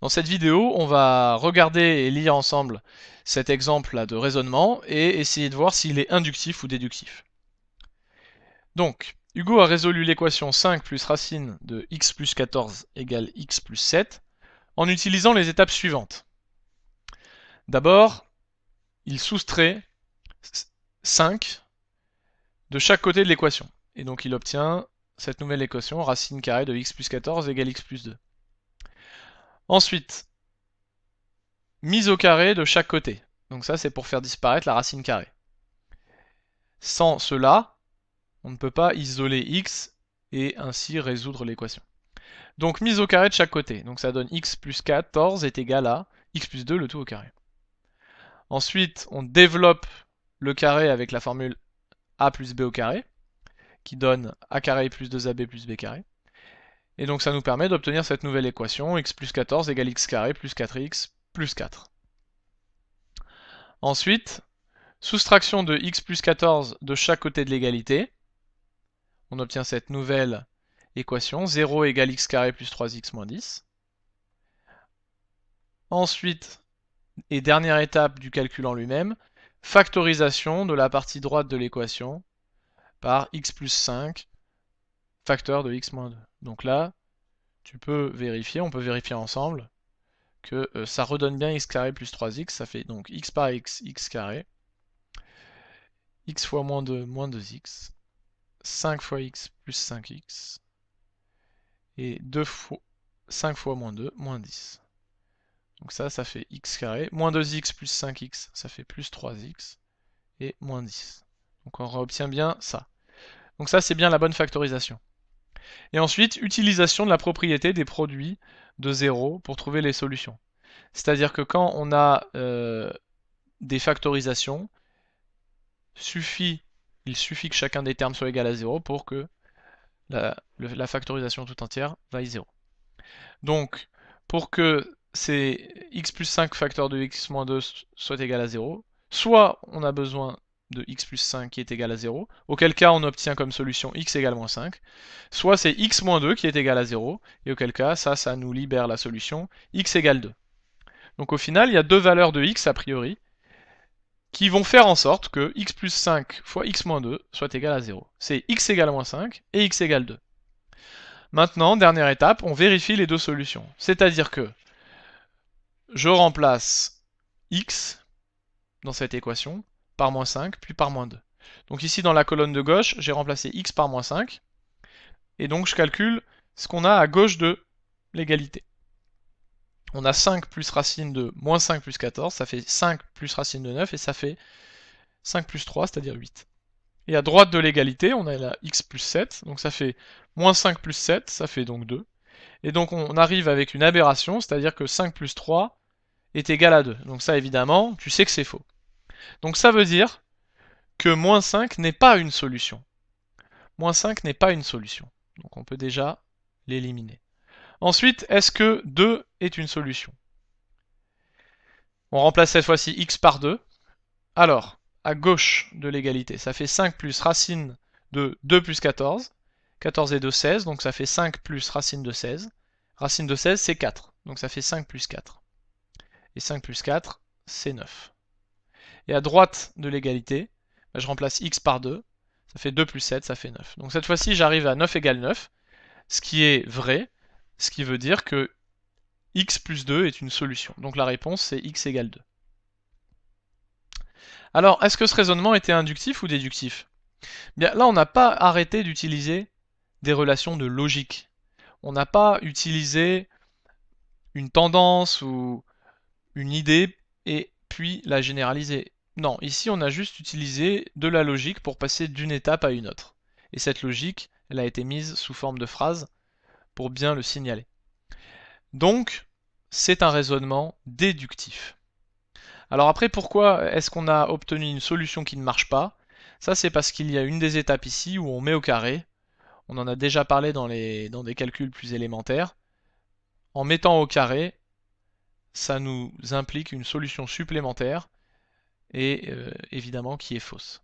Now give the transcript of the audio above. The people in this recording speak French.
Dans cette vidéo, on va regarder et lire ensemble cet exemple -là de raisonnement et essayer de voir s'il est inductif ou déductif. Donc, Hugo a résolu l'équation 5 plus racine de x plus 14 égale x plus 7 en utilisant les étapes suivantes. D'abord, il soustrait 5 de chaque côté de l'équation. Et donc il obtient cette nouvelle équation, racine carrée de x plus 14 égale x plus 2. Ensuite, mise au carré de chaque côté. Donc ça, c'est pour faire disparaître la racine carrée. Sans cela, on ne peut pas isoler x et ainsi résoudre l'équation. Donc mise au carré de chaque côté. Donc ça donne x plus 14 est égal à x plus 2, le tout au carré. Ensuite, on développe le carré avec la formule a plus b au carré, qui donne a carré plus 2ab plus b carré. Et donc ça nous permet d'obtenir cette nouvelle équation, x plus 14 égale x carré plus 4x plus 4. Ensuite, soustraction de x plus 14 de chaque côté de l'égalité. On obtient cette nouvelle équation, 0 égale x carré plus 3x moins 10. Ensuite, et dernière étape du calcul en lui-même, factorisation de la partie droite de l'équation par x plus 5, facteur de x moins 2. Donc là, tu peux vérifier, on peut vérifier ensemble que euh, ça redonne bien x carré plus 3x, ça fait donc x par x, x carré, x fois moins 2, moins 2x, 5 fois x plus 5x, et 5 fois moins 2, moins 10. Donc ça, ça fait x carré, moins 2x plus 5x, ça fait plus 3x, et moins 10. Donc on obtient bien ça. Donc ça, c'est bien la bonne factorisation. Et ensuite, utilisation de la propriété des produits de zéro pour trouver les solutions. C'est-à-dire que quand on a euh, des factorisations, il suffit que chacun des termes soit égal à 0 pour que la, factorisation tout entière vaille 0. Donc, pour que ces x plus 5 facteur de x moins 2 soit égal à 0, soit on a besoin de x plus 5 qui est égal à 0, auquel cas on obtient comme solution x égale moins 5, soit c'est x moins 2 qui est égal à 0, et auquel cas ça, ça nous libère la solution x égale 2. Donc au final, il y a deux valeurs de x a priori, qui vont faire en sorte que x plus 5 fois x moins 2 soit égal à 0. C'est x égale moins 5 et x égale 2. Maintenant, dernière étape, on vérifie les deux solutions. C'est-à-dire que je remplace x dans cette équation par moins 5, puis par moins 2. Donc ici dans la colonne de gauche, j'ai remplacé x par moins 5, et donc je calcule ce qu'on a à gauche de l'égalité. On a 5 plus racine de moins 5 plus 14, ça fait 5 plus racine de 9, et ça fait 5 plus 3, c'est-à-dire 8. Et à droite de l'égalité, on a la x plus 7, donc ça fait moins 5 plus 7, ça fait donc 2. Et donc on arrive avec une aberration, c'est-à-dire que 5 plus 3 est égal à 2. Donc ça évidemment, tu sais que c'est faux. Donc ça veut dire que moins 5 n'est pas une solution. Moins 5 n'est pas une solution. Donc on peut déjà l'éliminer. Ensuite, est-ce que 2 est une solution On remplace cette fois-ci x par 2. Alors, à gauche de l'égalité, ça fait 5 plus racine de 2 plus 14. 14 et 2, 16, donc ça fait 5 plus racine de 16. Racine de 16, c'est 4, donc ça fait 5 plus 4. Et 5 plus 4, c'est 9. Et à droite de l'égalité, bah, je remplace x par 2. Ça fait 2 plus 7, ça fait 9. Donc cette fois-ci, j'arrive à 9 égale 9, ce qui est vrai, ce qui veut dire que x plus 2 est une solution. Donc la réponse, c'est x égale 2. Alors, est-ce que ce raisonnement était inductif ou déductif Bien, là, on n'a pas arrêté d'utiliser des relations de logique. On n'a pas utilisé une tendance ou une idée et puis la généraliser. Non, ici on a juste utilisé de la logique pour passer d'une étape à une autre. Et cette logique, elle a été mise sous forme de phrase pour bien le signaler. Donc, c'est un raisonnement déductif. Alors après, pourquoi est-ce qu'on a obtenu une solution qui ne marche pas Ça, c'est parce qu'il y a une des étapes ici où on met au carré. On en a déjà parlé dans, les, dans des calculs plus élémentaires. En mettant au carré, ça nous implique une solution supplémentaire et euh, évidemment qui est fausse.